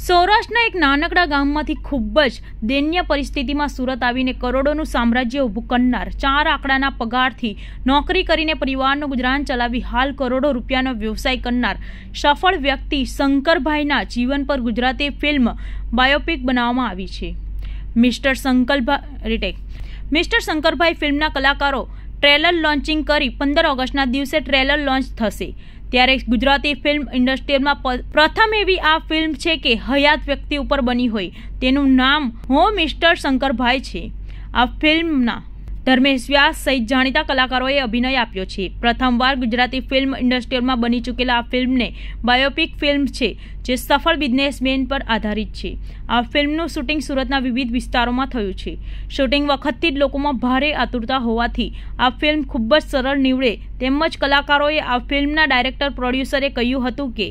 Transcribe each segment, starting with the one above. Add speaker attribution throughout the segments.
Speaker 1: સૌરાષ્ટ્રના એક નાનકડા ગામમાંથી ખૂબ જ દયનીય પરિસ્થિતિમાં સુરત આવીને કરોડોનું સામ્રાજ્ય ઊભું કરનાર ચાર આંકડાના પગારથી નોકરી કરીને પરિવારનું ગુજરાન ચલાવી હાલ કરોડો રૂપિયાનો વ્યવસાય કરનાર સફળ વ્યક્તિ શંકરભાઈના જીવન પર ગુજરાતી ફિલ્મ બાયોપિક બનાવવામાં આવી છે mister Shankarbhai retake mister Shankarbhai ફિલ્મના કલાકારો ટ્રેલર લોન્ચિંગ કરી પંદર ઓગસ્ટના દિવસે ટ્રેલર લોન્ચ થશે ત્યારે ગુજરાતી ફિલ્મ ઇન્ડસ્ટ્રીમાં પ્રથમ એવી આ ફિલ્મ છે કે હયાત વ્યક્તિ ઉપર બની હોય તેનું નામ હો મિસ્ટર શંકરભાઈ છે આ ફિલ્મના ધર્મેશ વ્યાસ સહિત જાણીતા કલાકારોએ અભિનય આપ્યો છે પ્રથમવાર ગુજરાતી ફિલ્મ ઇન્ડસ્ટ્રીમાં બની ચૂકેલા આ ફિલ્મને બાયોપિક ફિલ્મ છે જે સફળ બિઝનેસમેન પર આધારિત છે આ ફિલ્મનું શૂટિંગ સુરતના વિવિધ વિસ્તારોમાં થયું છે શૂટિંગ વખતથી જ લોકોમાં ભારે આતુરતા હોવાથી આ ફિલ્મ ખૂબ જ સરળ નીવડે તેમજ કલાકારોએ આ ફિલ્મના ડાયરેક્ટર પ્રોડ્યુસરે કહ્યું હતું કે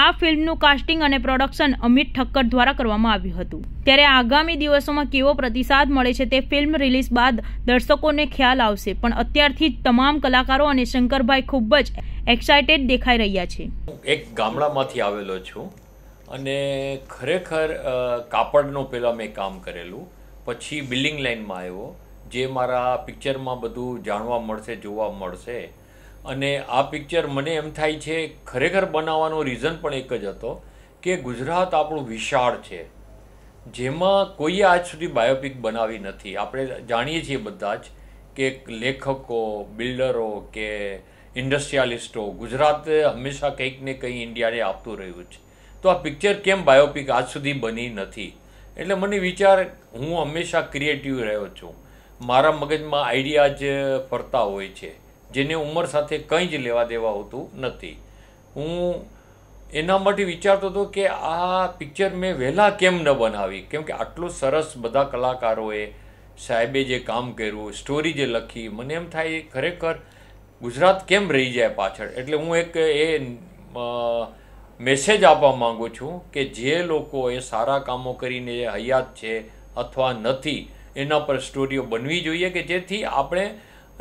Speaker 1: આ ફિલ્મનું કાસ્ટિંગ અને પ્રોડક્શન અમિત ઠક્કર દ્વારા કરવામાં આવ્યું હતું ત્યારે આગામી દિવસોમાં કેવો પ્રતિસાદ મળે છે તે ફિલ્મ રિલીઝ બાદ દર્શકોને ખ્યાલ આવશે પણ અત્યારથી જ તમામ કલાકારો અને શંકરભાઈ ખૂબ જ એક્સાઇટેડ દેખાઈ રહ્યા છે
Speaker 2: એક ગામડામાંથી આવેલો છું અને ખરેખર કાપડનું પહેલાં મેં કામ કરેલું પછી બિલ્ડિંગ લાઇનમાં આવ્યો જે મારા પિક્ચરમાં બધું જાણવા મળશે જોવા મળશે અને આ પિક્ચર મને એમ થાય છે ખરેખર બનાવવાનો રીઝન પણ એક જ હતો કે ગુજરાત આપણું વિશાળ છે જેમાં કોઈએ આજ સુધી બાયોપિક બનાવી નથી આપણે જાણીએ છીએ બધા જ કે લેખકો બિલ્ડરો કે ઇન્ડસ્ટ્રીયાલિસ્ટો ગુજરાત હંમેશા કંઈક ને કંઈ ઇન્ડિયાને આપતું રહ્યું છે તો આ પિક્ચર કેમ બાયોપિક આજ સુધી બની નથી એટલે મને વિચાર હું હંમેશા ક્રિએટિવ રહ્યો છું મારા મગજમાં આઈડિયા જ ફરતા હોય છે જેને ઉંમર સાથે કંઈ જ લેવા દેવા હોતું નથી હું એના માટે વિચારતો હતો કે આ પિક્ચર મેં વહેલાં કેમ ન બનાવી કેમકે કે આટલું સરસ બધા કલાકારોએ સાહેબે જે કામ કર્યું સ્ટોરી જે લખી મને એમ થાય ખરેખર ગુજરાત કેમ રહી જાય પાછળ એટલે હું એક એ મેસેજ આપવા માગું છું કે જે લોકો એ સારા કામો કરીને હયાત છે અથવા નથી એના પર સ્ટોરીઓ બનવી જોઈએ કે જેથી આપણે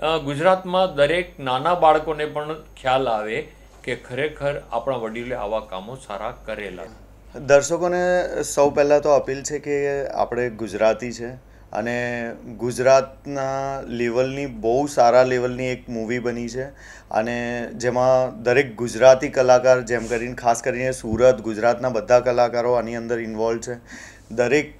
Speaker 2: ગુજરાતમાં દરેક નાના બાળકોને પણ ખ્યાલ આવે કે ખરેખર આપણા વડીલે આવા કામો સારા કરેલા
Speaker 3: દર્શકોને સૌ પહેલાં તો અપીલ છે કે આપણે ગુજરાતી છે અને ગુજરાતના લેવલની બહુ સારા લેવલની એક મૂવી બની છે અને જેમાં દરેક ગુજરાતી કલાકાર જેમ કરીને ખાસ કરીને સુરત ગુજરાતના બધા કલાકારો આની અંદર ઇન્વોલ્વ છે દરેક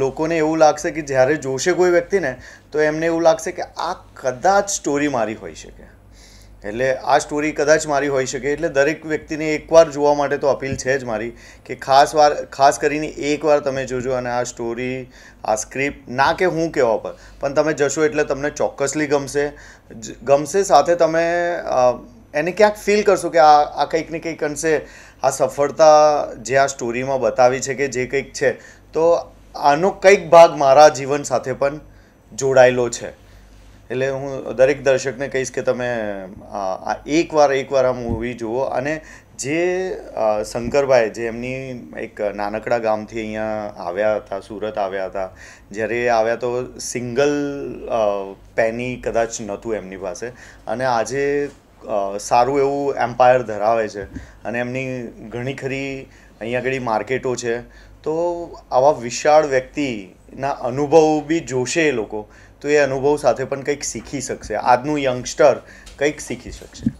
Speaker 3: લોકોને એવું લાગશે કે જ્યારે જોશે કોઈ વ્યક્તિને તો એમને એવું લાગશે કે આ કદાચ સ્ટોરી મારી હોઈ શકે એટલે આ સ્ટોરી કદાચ મારી હોઈ શકે એટલે દરેક વ્યક્તિને એકવાર જોવા માટે તો અપીલ છે જ મારી કે ખાસ વાર ખાસ કરીને એકવાર તમે જોજો અને આ સ્ટોરી આ સ્ક્રિપ્ટ ના કે હું કહેવા પર પણ તમે જશો એટલે તમને ચોક્કસલી ગમશે ગમશે સાથે તમે એને ક્યાંક ફીલ કરશું કે આ આ કંઈક ને કંઈક અંશે આ સફળતા જે આ સ્ટોરીમાં બતાવી છે કે જે કંઈક છે તો આનો કંઈક ભાગ મારા જીવન સાથે પણ જોડાયેલો છે એટલે હું દરેક દર્શકને કહીશ કે તમે આ એકવાર એકવાર આ મૂવી જુઓ અને જે શંકરભાઈ જે એમની એક નાનકડા ગામથી અહીંયા આવ્યા હતા સુરત આવ્યા હતા જ્યારે આવ્યા તો સિંગલ પેની કદાચ નહોતું એમની પાસે અને આજે સારું એવું એમ્પાયર ધરાવે છે અને એમની ઘણી ખરી અહીંયા આગળ માર્કેટો છે તો આવા વિશાળ વ્યક્તિના અનુભવ બી જોશે એ લોકો તો એ અનુભવ સાથે પણ કંઈક શીખી શકશે આજનું યંગસ્ટર કંઈક શીખી શકશે